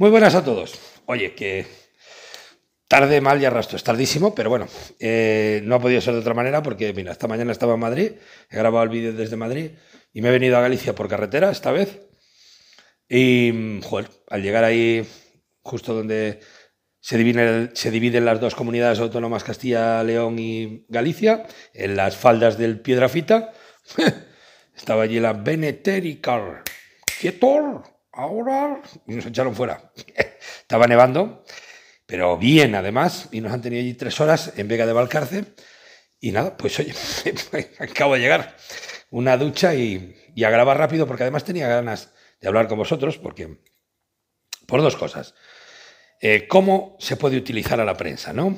Muy buenas a todos. Oye, que tarde, mal y arrastro, es tardísimo, pero bueno, eh, no ha podido ser de otra manera porque, mira, esta mañana estaba en Madrid, he grabado el vídeo desde Madrid y me he venido a Galicia por carretera esta vez. Y, joder, al llegar ahí, justo donde se dividen, las dos comunidades autónomas, Castilla, León y Galicia, en las faldas del Piedrafita, estaba allí la Benetérica. ¡Quietor! y nos echaron fuera. Estaba nevando, pero bien además, y nos han tenido allí tres horas en Vega de Valcarce. Y nada, pues oye, acabo de llegar. Una ducha y, a grabar rápido, porque además tenía ganas de hablar con vosotros, porque por dos cosas. Eh, ¿Cómo se puede utilizar a la prensa? ¿no?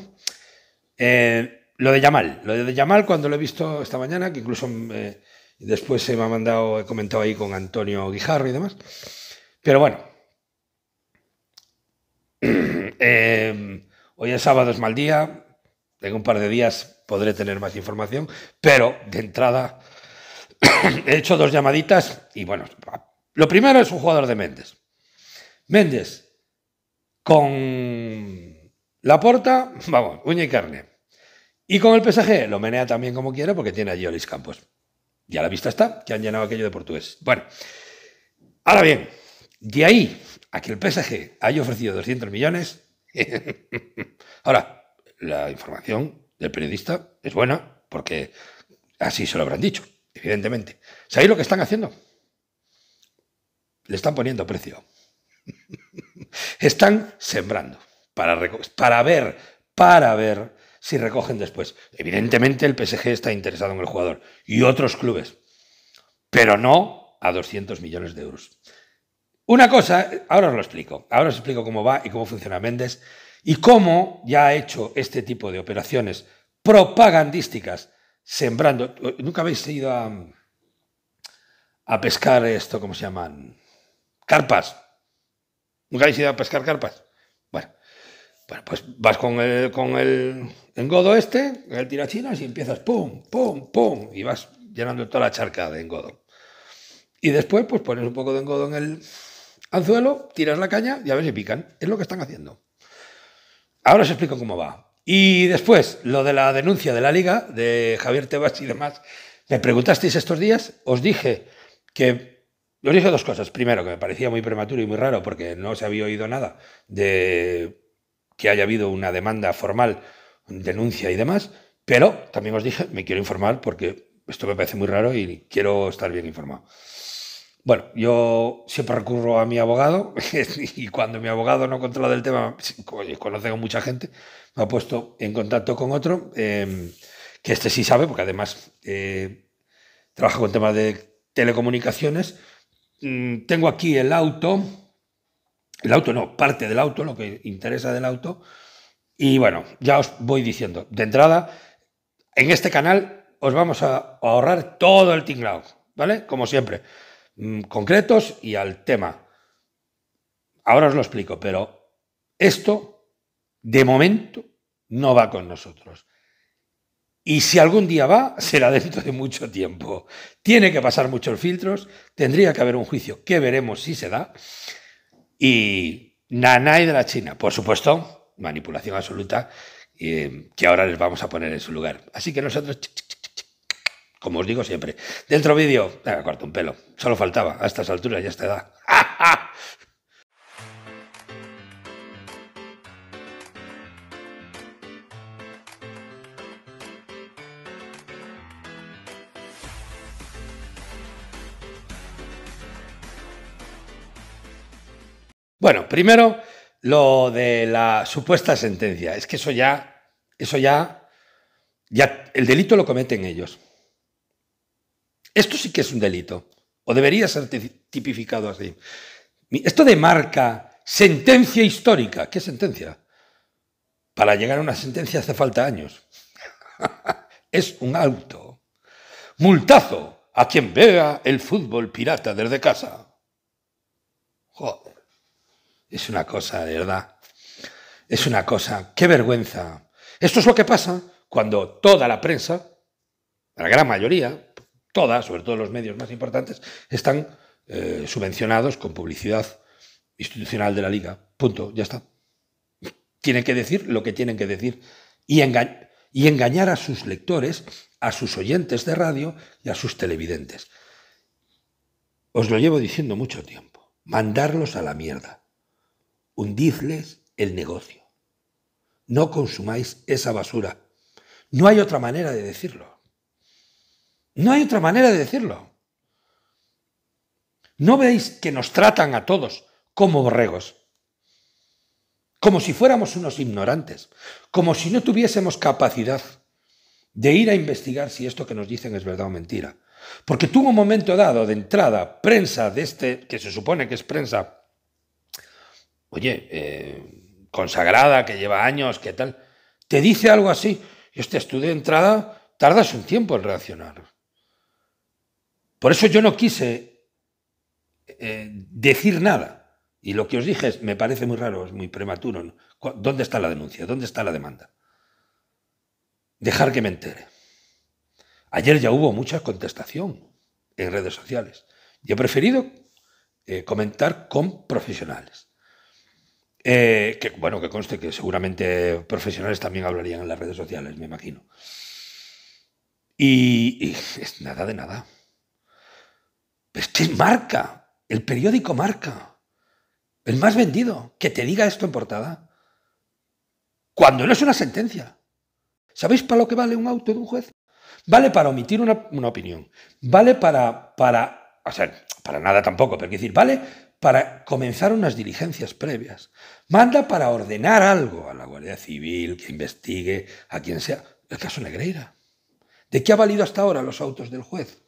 Eh, lo de Yamal, lo de Yamal cuando lo he visto esta mañana, que incluso eh, después se me ha mandado, he comentado ahí con Antonio Guijarro y demás, pero bueno. Em, hoy es sábado, es mal día. Tengo un par de días podré tener más información. Pero de entrada he hecho dos llamaditas y bueno, lo primero es un jugador de Méndez. Méndez con la porta, vamos, uña y carne. Y con el PSG lo menea también como quiera porque tiene allí Olis Campos. Ya la vista está, que han llenado aquello de portugués. Bueno, ahora bien, de ahí a que el PSG haya ofrecido 200 millones. Ahora, la información del periodista es buena porque así se lo habrán dicho, evidentemente. ¿Sabéis lo que están haciendo? Le están poniendo precio. están sembrando para, para ver, para ver si recogen después. Evidentemente el PSG está interesado en el jugador y otros clubes, pero no a 200 millones de euros. Una cosa, ahora os lo explico, ahora os explico cómo va y cómo funciona Méndez y cómo ya ha hecho este tipo de operaciones propagandísticas, sembrando. Nunca habéis ido a, pescar esto, ¿cómo se llaman? Carpas. ¿Nunca habéis ido a pescar carpas? Bueno, pues vas con el, con el engodo este, el tirachinas, y empiezas pum, pum, pum, y vas llenando toda la charca de engodo. Y después, pues pones un poco de engodo en el, Anzuelo, tiras la caña y a ver si pican. Es lo que están haciendo. Ahora os explico cómo va. Y después, lo de la denuncia de la liga, de Javier Tebas y demás. Me preguntasteis estos días, os dije que. Os dije dos cosas. Primero, que me parecía muy prematuro y muy raro porque no se había oído nada de que haya habido una demanda formal, denuncia y demás. Pero también os dije, me quiero informar porque esto me parece muy raro y quiero estar bien informado. Bueno, yo siempre recurro a mi abogado y cuando mi abogado no controla del tema, oye, conozco mucha gente, me ha puesto en contacto con otro, em, que este sí sabe, porque además eh, trabaja con temas de telecomunicaciones. Mm, tengo aquí el auto, el auto no, parte del auto, lo que interesa del auto. Y bueno, ya os voy diciendo, de entrada, en este canal os vamos a ahorrar todo el tinglado, ¿vale? Como siempre. Mm, concretos y al tema. Ahora os lo explico, pero esto, de momento, no va con nosotros. Y si algún día va, será dentro de mucho tiempo. Tiene que pasar muchos filtros, tendría que haber un juicio que veremos si se da. Y Nanay de la China, por supuesto, manipulación absoluta, eh, que ahora les vamos a poner en su lugar. Así que nosotros como os digo siempre. Dentro vídeo, Venga, corto un pelo. Solo faltaba a estas alturas ya está da Bueno, primero lo de la supuesta sentencia. Es que eso ya, eso ya, ya el delito lo cometen ellos. Esto sí que es un delito, o debería ser tipificado así. Esto de marca sentencia histórica, ¿qué sentencia? Para llegar a una sentencia hace falta años. es un auto. Multazo a quien vea el fútbol pirata desde casa. Joder. Es una cosa, de verdad. Es una cosa. Qué vergüenza. Esto es lo que pasa cuando toda la prensa, la gran mayoría, todas, sobre todo los medios más importantes, están eh, subvencionados con publicidad institucional de la liga. Punto, ya está. Tienen que decir lo que tienen que decir y engañar a sus lectores, a sus oyentes de radio y a sus televidentes. Os lo llevo diciendo mucho tiempo. Mandarlos a la mierda. Hundidles el negocio. No consumáis esa basura. No hay otra manera de decirlo. No hay otra manera de decirlo. ¿No veis que nos tratan a todos como borregos? Como si fuéramos unos ignorantes, como si no tuviésemos capacidad de ir a investigar si esto que nos dicen es verdad o mentira. Porque tuvo un momento dado de entrada prensa de este, que se supone que es prensa, oye, eh, consagrada, que lleva años, que tal, te dice algo así, y este estudio de entrada tardas un tiempo en reaccionar. Por eso yo no quise eh, decir nada. Y lo que os dije es, me parece muy raro, es muy prematuro. ¿Dónde está la denuncia? ¿Dónde está la demanda? Dejar que me entere. Ayer ya hubo mucha contestación en redes sociales. Yo he preferido eh, comentar con profesionales. Eh, que, bueno, que conste que seguramente profesionales también hablarían en las redes sociales, me imagino. Y, y es nada de nada. Este es marca, el periódico marca, el más vendido, que te diga esto en portada, cuando no es una sentencia. ¿Sabéis para lo que vale un auto de un juez? Vale para omitir una, opinión, vale para, para, o sea, para nada tampoco, pero decir, vale para comenzar unas diligencias previas, manda para ordenar algo a la Guardia Civil, que investigue, a quien sea. El caso Negreira. ¿De qué ha valido hasta ahora los autos del juez?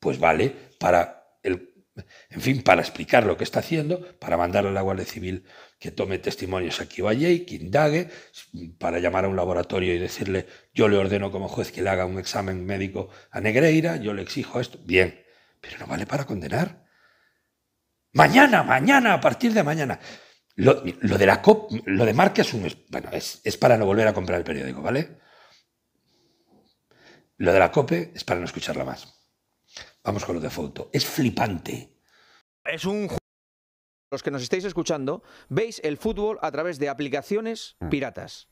pues vale para el, en fin, para explicar lo que está haciendo, para mandar a la Guardia Civil que tome testimonios aquí y que indague, para llamar a un laboratorio y decirle, yo le ordeno como juez que le haga un examen médico a Negreira, yo le exijo esto, bien, pero no vale para condenar. Mañana, mañana, a partir de mañana. Lo, de la COP, lo de es un... Bueno, es, es para no volver a comprar el periódico, ¿vale? Lo de la COPE es para no escucharla más. Vamos con lo de foto. Es flipante. Es un los que nos estáis escuchando, veis el fútbol a través de aplicaciones ah. piratas.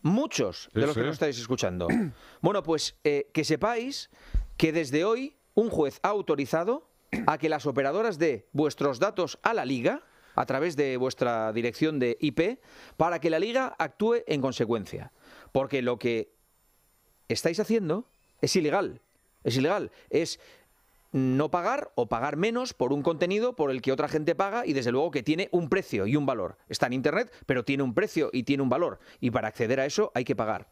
Muchos de los que nos estáis escuchando. Bueno, pues eh, que sepáis que desde hoy un juez ha autorizado a que las operadoras de vuestros datos a la liga, a través de vuestra dirección de IP, para que la liga actúe en consecuencia. Porque lo que estáis haciendo es ilegal. Es ilegal. Es no pagar o pagar menos por un contenido por el que otra gente paga y desde luego que tiene un precio y un valor. Está en Internet, pero tiene un precio y tiene un valor. Y para acceder a eso hay que pagar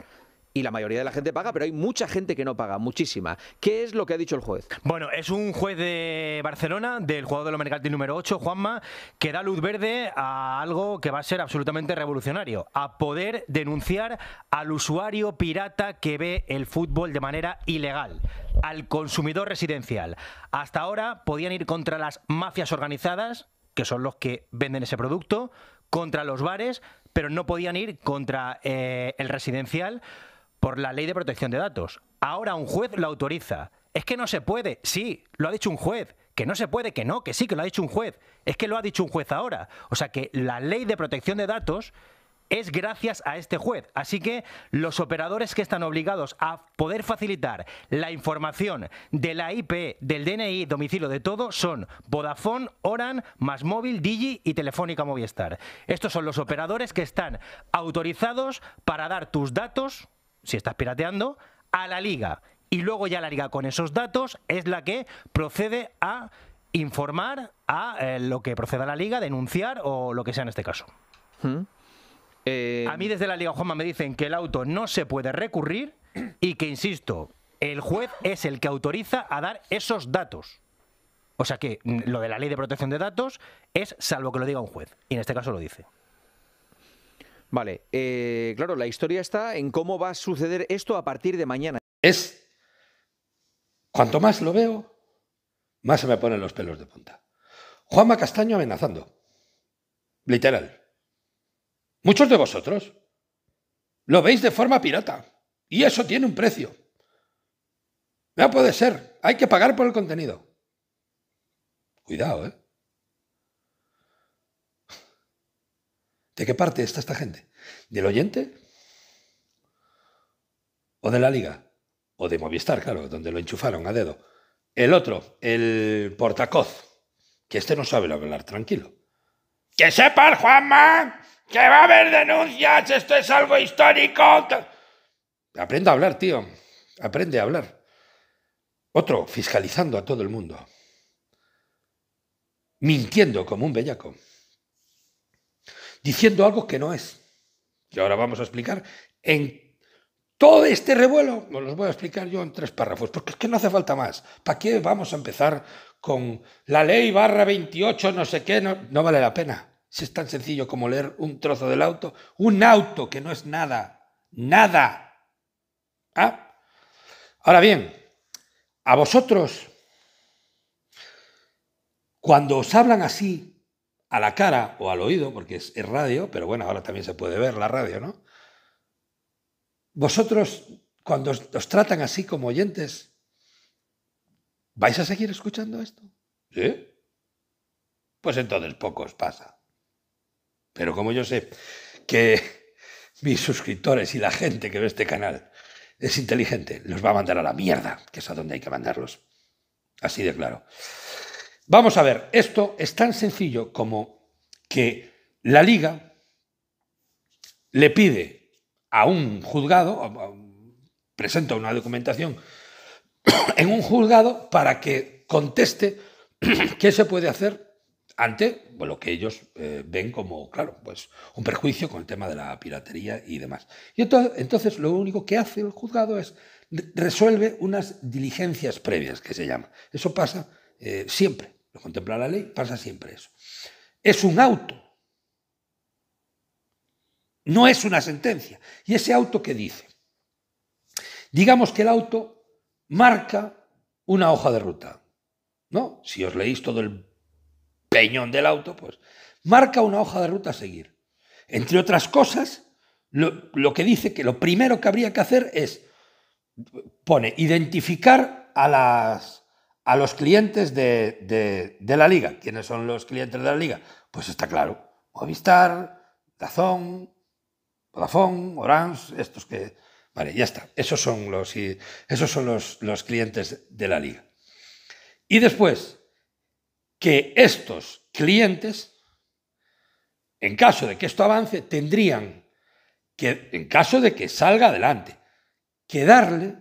y la mayoría de la gente paga, pero hay mucha gente que no paga, muchísima. ¿Qué es lo que ha dicho el juez? Bueno, es un juez de Barcelona, del jugador de los mercantil número 8, Juanma, que da luz verde a algo que va a ser absolutamente revolucionario, a poder denunciar al usuario pirata que ve el fútbol de manera ilegal al consumidor residencial. Hasta ahora podían ir contra las mafias organizadas, que son los que venden ese producto, contra los bares, pero no podían ir contra eh, el residencial por la ley de protección de datos. Ahora un juez lo autoriza. Es que no se puede. Sí, lo ha dicho un juez. Que no se puede, que no, que sí, que lo ha dicho un juez. Es que lo ha dicho un juez ahora. O sea que la ley de protección de datos es gracias a este juez. Así que los operadores que están obligados a poder facilitar la información de la IP, del DNI, domicilio, de todo, son Vodafone, Oran, Masmóvil, Digi y Telefónica Movistar. Estos son los operadores que están autorizados para dar tus datos si estás pirateando, a la liga. Y luego ya la liga con esos datos es la que procede a informar a eh, lo que proceda a la liga, denunciar o lo que sea en este caso. Hmm. Eh, a mí desde la Liga Juanma me dicen que el auto no se puede recurrir y que, insisto, el juez es el que autoriza a dar esos datos. O sea que mm, lo de la ley de protección de datos es salvo que lo diga un juez. Y en este caso lo dice. Vale, eh, claro, la historia está en cómo va a suceder esto a partir de mañana. Es, cuanto más lo veo, más se me ponen los pelos de punta. Juanma Castaño amenazando. Literal. Muchos de vosotros lo veis de forma pirata. Y eso tiene un precio. No puede ser. Hay que pagar por el contenido. Cuidado, ¿eh? ¿De qué parte está esta gente? ¿Del oyente? ¿O de la liga? ¿O de Movistar, claro, donde lo enchufaron a dedo? El otro, el portacoz, que este no sabe hablar, tranquilo. Que sepa el Juanma que va a haber denuncias, esto es algo histórico. Aprende a hablar, tío. Aprende a hablar. Otro, fiscalizando a todo el mundo. Mintiendo como un bellaco diciendo algo que no es. Y ahora vamos a explicar en todo este revuelo, os los voy a explicar yo en tres párrafos, porque es que no hace falta más. ¿Para qué vamos a empezar con la ley barra 28, no sé qué? No, vale la pena. Si es tan sencillo como leer un trozo del auto, un auto que no es nada, nada. ¿Ah? Ahora bien, a vosotros, cuando os hablan así, a la cara o al oído, porque es, radio, pero bueno, ahora también se puede ver la radio, ¿no? Vosotros, cuando os, os tratan así como oyentes, ¿vais a seguir escuchando esto? ¿Sí? Pues entonces poco os pasa. Pero como yo sé que mis suscriptores y la gente que ve este canal es inteligente, los va a mandar a la mierda, que es a donde hay que mandarlos. Así de claro. Vamos a ver, esto es tan sencillo como que la liga le pide a un juzgado, presenta una documentación en un juzgado para que conteste qué se puede hacer ante lo que ellos eh, ven como, claro, pues un perjuicio con el tema de la piratería y demás. Y entonces, lo único que hace el juzgado es resuelve unas diligencias previas, que se llama. Eso pasa eh, siempre lo contempla la ley, pasa siempre eso. Es un auto, no es una sentencia. ¿Y ese auto qué dice? Digamos que el auto marca una hoja de ruta, ¿no? Si os leéis todo el peñón del auto, pues marca una hoja de ruta a seguir. Entre otras cosas, lo, lo, que dice que lo primero que habría que hacer es, pone, identificar a las, a los clientes de, la liga. ¿Quiénes son los clientes de la liga? Pues está claro, Movistar, Dazón, Vodafone, Orange, estos que... Vale, ya está. Esos son los, esos son los, los clientes de la liga. Y después, que estos clientes, en caso de que esto avance, tendrían que, en caso de que salga adelante, que darle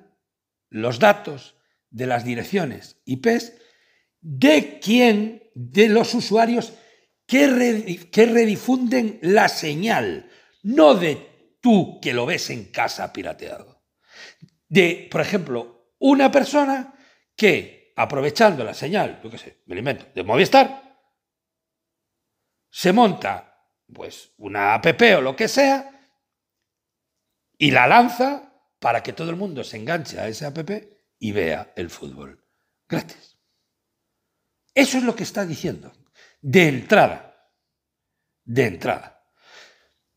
los datos de las direcciones IPs de quién de los usuarios que, que redifunden la señal, no de tú que lo ves en casa pirateado. De, por ejemplo, una persona que, aprovechando la señal, yo qué sé, me lo invento, de Movistar, se monta pues una app o lo que sea y la lanza para que todo el mundo se enganche a esa app y vea el fútbol. Gratis. Eso es lo que está diciendo. De entrada. De entrada.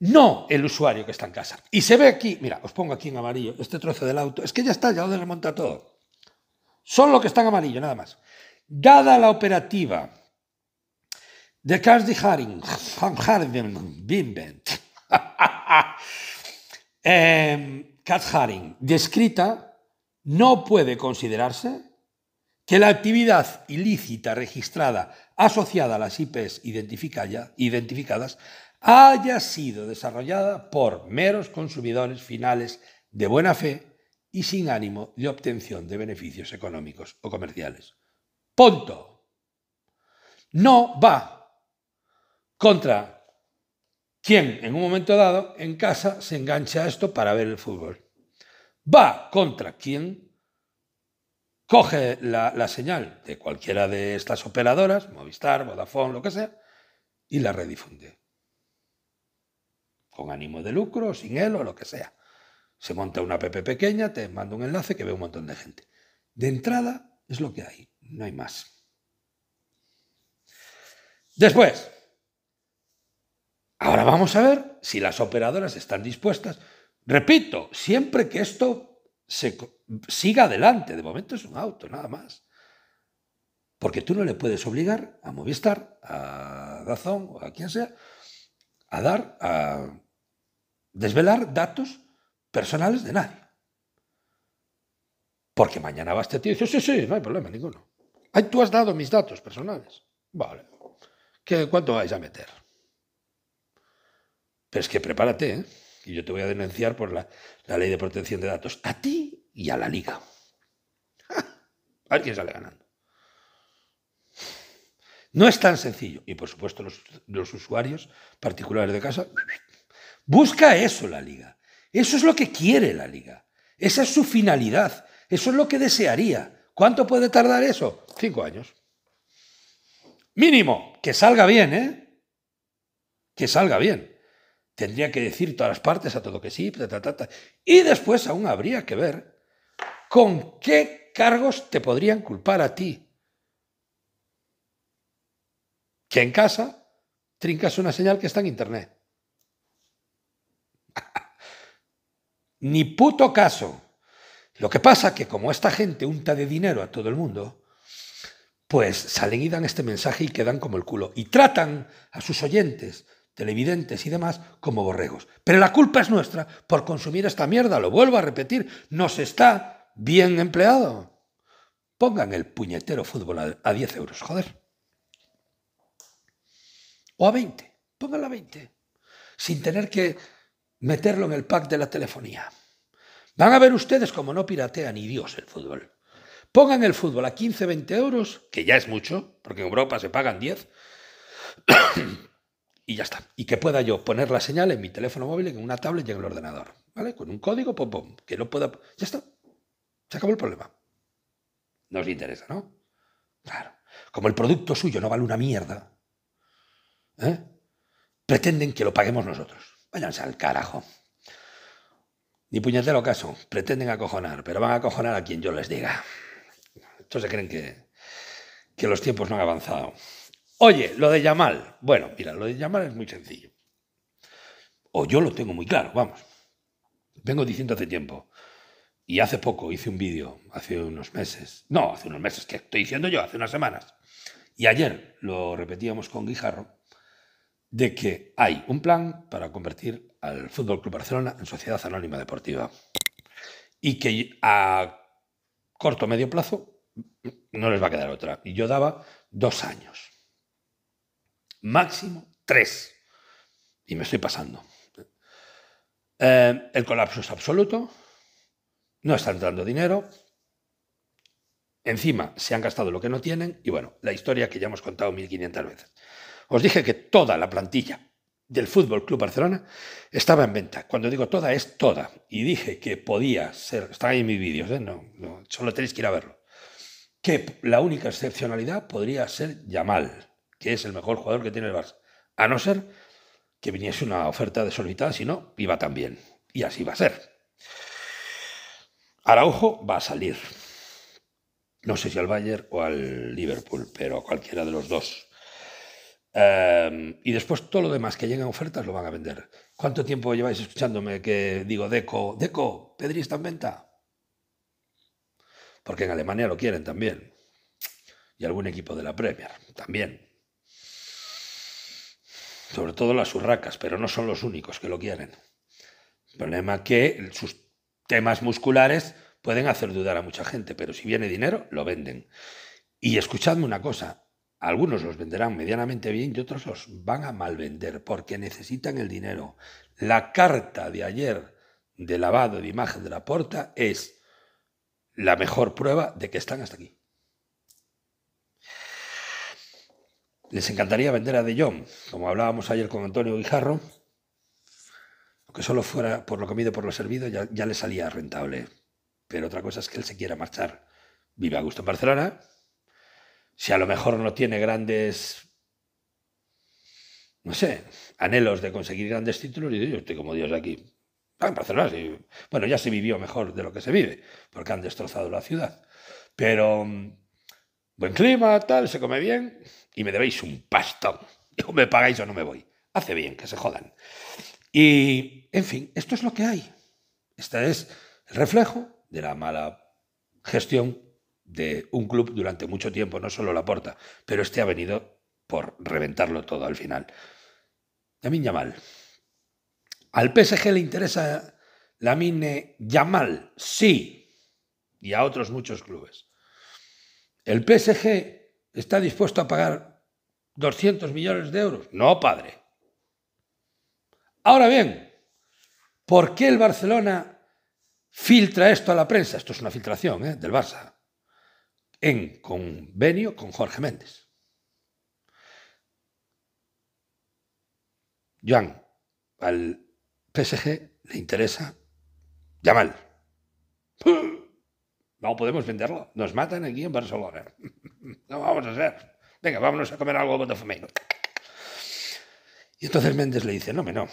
No el usuario que está en casa. Y se ve aquí, mira, os pongo aquí en amarillo, este trozo del auto. Es que ya está, ya lo desmonta todo. Son los que están amarillo, nada más. Dada la operativa de de Haring, Van Harden, Bimbent, eh, em, Kat Haring, descrita no puede considerarse que la actividad ilícita registrada asociada a las IPs identificadas haya sido desarrollada por meros consumidores finales de buena fe y sin ánimo de obtención de beneficios económicos o comerciales. Punto. No va contra quien en un momento dado en casa se engancha a esto para ver el fútbol va contra quien coge la, señal de cualquiera de estas operadoras, Movistar, Vodafone, lo que sea, y la redifunde. Con ánimo de lucro, sin él o lo que sea. Se monta una app pequeña, te manda un enlace que ve un montón de gente. De entrada es lo que hay, no hay más. Después, ahora vamos a ver si las operadoras están dispuestas Repito, siempre que esto siga adelante, de momento es un auto, nada más. Porque tú no le puedes obligar a Movistar, a Dazón o a quien sea, a dar, a desvelar datos personales de nadie. Porque mañana va este tío y dice, sí, sí, no hay problema ninguno. Ay, tú has dado mis datos personales. Vale. ¿Qué, ¿Cuánto vais a meter? Pero es que prepárate, ¿eh? y yo te voy a denunciar por la, ley de protección de datos, a ti y a la liga. Alguien A ver quién sale ganando. No es tan sencillo. Y por supuesto los, los usuarios particulares de casa, busca eso la liga. Eso es lo que quiere la liga. Esa es su finalidad. Eso es lo que desearía. ¿Cuánto puede tardar eso? Cinco años. Mínimo, que salga bien, ¿eh? Que salga bien. Tendría que decir todas las partes a todo que sí, y después aún habría que ver con qué cargos te podrían culpar a ti. Que en casa trincas una señal que está en internet. Ni puto caso. Lo que pasa que como esta gente unta de dinero a todo el mundo, pues salen y dan este mensaje y quedan como el culo. Y tratan a sus oyentes televidentes y demás como borregos. Pero la culpa es nuestra por consumir esta mierda, lo vuelvo a repetir, nos está bien empleado. Pongan el puñetero fútbol a, 10 euros, joder. O a 20, pónganlo a 20, sin tener que meterlo en el pack de la telefonía. Van a ver ustedes como no piratean ni Dios el fútbol. Pongan el fútbol a 15, 20 euros, que ya es mucho, porque en Europa se pagan 10. y ya está. Y que pueda yo poner la señal en mi teléfono móvil, en una tablet y en el ordenador. ¿Vale? Con un código, pom, pom, que no pueda. Ya está. Se acabó el problema. No os interesa, ¿no? Claro. Como el producto suyo no vale una mierda, ¿eh? pretenden que lo paguemos nosotros. Váyanse al carajo. Ni puñetero caso. Pretenden acojonar, pero van a acojonar a quien yo les diga. se creen que, que los tiempos no han avanzado. Oye, lo de Yamal. Bueno, mira, lo de Yamal es muy sencillo. O yo lo tengo muy claro, vamos. Vengo diciendo hace tiempo. Y hace poco hice un vídeo, hace unos meses. No, hace unos meses, que estoy diciendo yo, hace unas semanas. Y ayer lo repetíamos con Guijarro, de que hay un plan para convertir al Fútbol Club Barcelona en sociedad anónima deportiva. Y que a corto o medio plazo no les va a quedar otra. Y yo daba dos años máximo tres. Y me estoy pasando. Eh, el colapso es absoluto, no están dando dinero, encima se han gastado lo que no tienen y bueno, la historia que ya hemos contado 1500 veces. Os dije que toda la plantilla del Fútbol Club Barcelona estaba en venta. Cuando digo toda, es toda. Y dije que podía ser, están ahí en mis vídeos, ¿eh? solo tenéis que ir a verlo. Que la única excepcionalidad podría ser Yamal que es el mejor jugador que tiene el Barça. A no ser que viniese una oferta de si no, iba también. Y así va a ser. Araujo va a salir. No sé si al Bayern o al Liverpool, pero a cualquiera de los dos. Em, y después todo lo demás que lleguen ofertas lo van a vender. ¿Cuánto tiempo lleváis escuchándome que digo Deco, Deco, Pedri está en venta? Porque en Alemania lo quieren también. Y algún equipo de la Premier también sobre todo las urracas, pero no son los únicos que lo quieren. El problema que sus temas musculares pueden hacer dudar a mucha gente, pero si viene dinero, lo venden. Y escuchadme una cosa, algunos los venderán medianamente bien y otros los van a mal vender porque necesitan el dinero. La carta de ayer de lavado de imagen de la porta es la mejor prueba de que están hasta aquí. Les encantaría vender a De Jong, como hablábamos ayer con Antonio Guijarro, aunque solo fuera por lo comido, por lo servido, ya, le salía rentable. Pero otra cosa es que él se quiera marchar. Vive a gusto en Barcelona. Si a lo mejor no tiene grandes, no sé, anhelos de conseguir grandes títulos, y yo estoy como Dios aquí. Ah, en Barcelona, bueno, ya se vivió mejor de lo que se vive, porque han destrozado la ciudad. Pero mm, buen clima, tal, se come bien y me debéis un pastón. O me pagáis o no me voy. Hace bien, que se jodan. Y, en fin, esto es lo que hay. Este es el reflejo de la mala gestión de un club durante mucho tiempo, no solo la porta, pero este ha venido por reventarlo todo al final. Lamin Yamal. ¿Al PSG le interesa Lamine Yamal? Sí. Y a otros muchos clubes. El PSG está dispuesto a pagar 200 millones de euros? No, padre. Ahora bien, ¿por qué el Barcelona filtra esto a la prensa? Esto es una filtración ¿eh? del Barça, en convenio con Jorge Méndez. Joan, al PSG le interesa Llamar. ¡Ah! No podemos venderlo. Nos matan aquí en Barcelona. No vamos a hacer. Venga, vámonos a comer algo de Botafumeiro. Y entonces Méndez le dice, no, me no.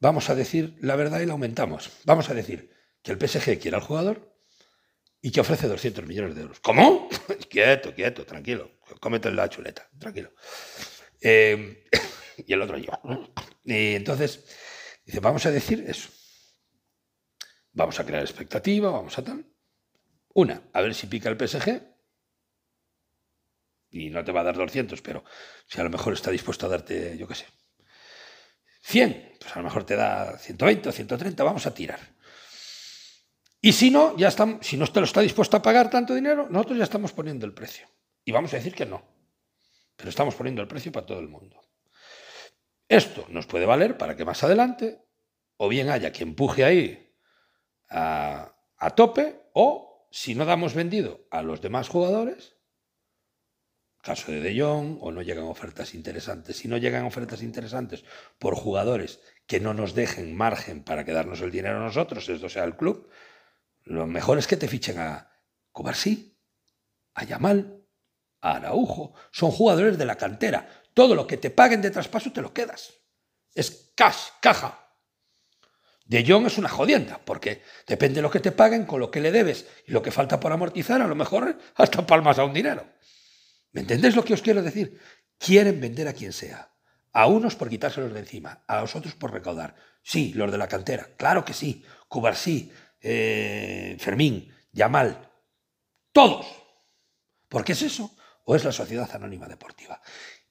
Vamos a decir la verdad y la aumentamos. Vamos a decir que el PSG quiere al jugador y que ofrece 200 millones de euros. ¿Cómo? quieto, quieto, tranquilo. Cómete la chuleta, tranquilo. Eh, y el otro yo. Y entonces dice, vamos a decir eso. Vamos a crear expectativa, vamos a tal. Una, a ver si pica el PSG. Y no te va a dar 200, pero si a lo mejor está dispuesto a darte, yo qué sé, 100, pues a lo mejor te da 120 130, vamos a tirar. Y si no, ya estamos, si no te lo está dispuesto a pagar tanto dinero, nosotros ya estamos poniendo el precio. Y vamos a decir que no. Pero estamos poniendo el precio para todo el mundo. Esto nos puede valer para que más adelante, o bien haya quien empuje ahí a, tope o si no damos vendido a los demás jugadores, caso de De Jong, o no llegan ofertas interesantes. Si no llegan ofertas interesantes por jugadores que no nos dejen margen para quedarnos el dinero nosotros, esto sea el club, lo mejor es que te fichen a Cobarsí, a Yamal, a Araujo. Son jugadores de la cantera. Todo lo que te paguen de traspaso te lo quedas. Es cash, caja. De Jong es una jodienda, porque depende de lo que te paguen, con lo que le debes y lo que falta por amortizar, a lo mejor hasta palmas a un dinero. ¿Me entendéis lo que os quiero decir? Quieren vender a quien sea. A unos por quitárselos de encima, a los otros por recaudar. Sí, los de la cantera, claro que sí. Cubarsí, eh, Fermín, Yamal, todos. ¿Por qué es eso? ¿O es la Sociedad Anónima Deportiva?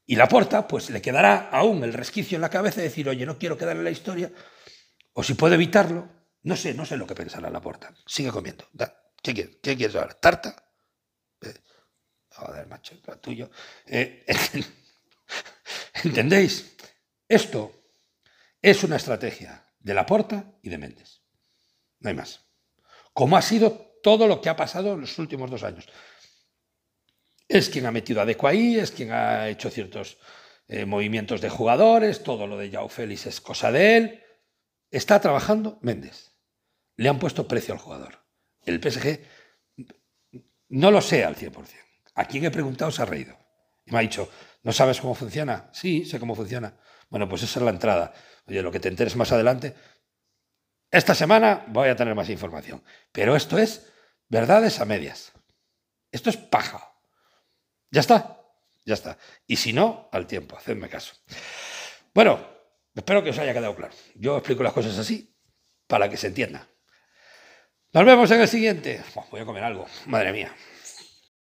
Y la puerta, pues le quedará aún el resquicio en la cabeza de decir, oye, no quiero quedar en la historia o si puedo evitarlo, no sé, no sé lo que pensará la Sigue comiendo. ¿Qué quieres? ¿Qué ahora? ¿Tarta? Eh, joder, macho, tuyo. Eh, ¿Entendéis? Esto es una estrategia de la porta y de Méndez. No hay más. Como ha sido todo lo que ha pasado en los últimos dos años. Es quien ha metido a Deco ahí, es quien ha hecho ciertos eh, movimientos de jugadores, todo lo de Yao Félix es cosa de él. Está trabajando Méndez. Le han puesto precio al jugador. El PSG no lo sé al 100%. A quien he preguntado se ha reído. Y me ha dicho, ¿no sabes cómo funciona? Sí, sé cómo funciona. Bueno, pues esa es la entrada. Oye, lo que te enteres más adelante. Esta semana voy a tener más información. Pero esto es verdades a medias. Esto es paja. Ya está. Ya está. Y si no, al tiempo, hacedme caso. Bueno, Espero que os haya quedado claro. Yo explico las cosas así para que se entienda. Nos vemos en el siguiente. Voy a comer algo. Madre mía.